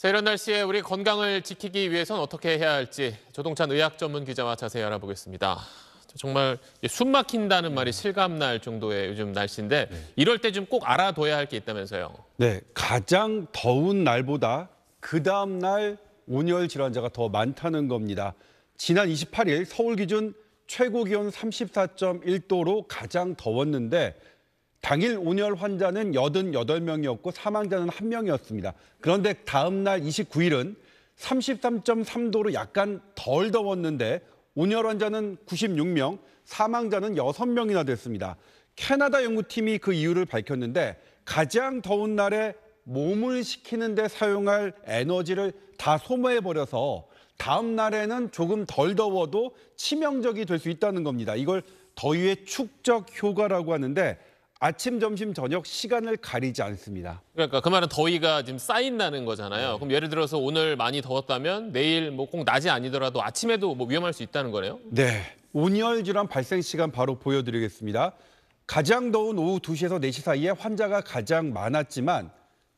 자, 이런 날씨에 우리 건강을 지키기 위해선 어떻게 해야 할지 조동찬 의학 전문 기자와 자세히 알아보겠습니다. 정말 숨 막힌다는 말이 네. 실감날 정도의 요즘 날씨인데 네. 이럴 때 좀 꼭 알아둬야 할 게 있다면서요. 네, 가장 더운 날보다 그 다음 날 온열 질환자가 더 많다는 겁니다. 지난 28일 서울 기준 최고 기온 34.1도로 가장 더웠는데 당일 온열 환자는 88명이었고 사망자는 1명이었습니다. 그런데 다음 날 29일은 33.3도로 약간 덜 더웠는데 온열 환자는 96명, 사망자는 6명이나 됐습니다. 캐나다 연구팀이 그 이유를 밝혔는데 가장 더운 날에 몸을 식히는 데 사용할 에너지를 다 소모해버려서 다음 날에는 조금 덜 더워도 치명적이 될 수 있다는 겁니다. 이걸 더위의 축적 효과라고 하는데 아침, 점심, 저녁 시간을 가리지 않습니다. 그러니까 그 말은 더위가 지금 쌓인다는 거잖아요. 그럼 예를 들어서 오늘 많이 더웠다면 내일 뭐 꼭 낮이 아니더라도 아침에도 뭐 위험할 수 있다는 거네요. 네, 온열 질환 발생 시간 바로 보여드리겠습니다. 가장 더운 오후 2시에서 4시 사이에 환자가 가장 많았지만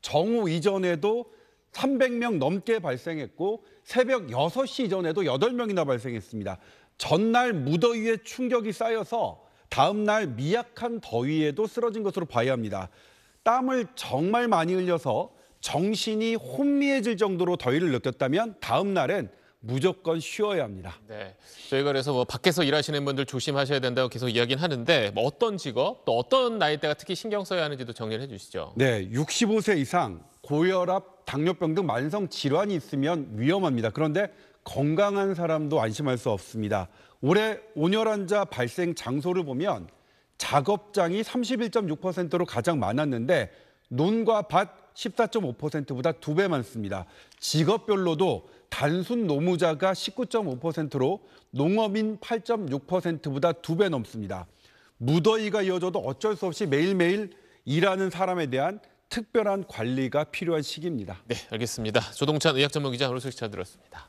정오 이전에도 300명 넘게 발생했고 새벽 6시 이전에도 8명이나 발생했습니다. 전날 무더위에 충격이 쌓여서 다음 날 미약한 더위에도 쓰러진 것으로 봐야 합니다. 땀을 정말 많이 흘려서 정신이 혼미해질 정도로 더위를 느꼈다면 다음 날엔 무조건 쉬어야 합니다. 네, 저희가 그래서 뭐 밖에서 일하시는 분들 조심하셔야 된다고 계속 이야기는 하는데 뭐 어떤 직업 또 어떤 나이대가 특히 신경 써야 하는지도 정리를 해주시죠. 네, 65세 이상 고혈압, 당뇨병 등 만성 질환이 있으면 위험합니다. 그런데 건강한 사람도 안심할 수 없습니다. 올해 온열 환자 발생 장소를 보면 작업장이 31.6%로 가장 많았는데 논과 밭 14.5%보다 두 배 많습니다. 직업별로도 단순 노무자가 19.5%로 농업인 8.6%보다 두 배 넘습니다. 무더위가 이어져도 어쩔 수 없이 매일매일 일하는 사람에 대한 특별한 관리가 필요한 시기입니다. 네, 알겠습니다. 조동찬 의학 전문 기자 오늘 소식 잘 들었습니다.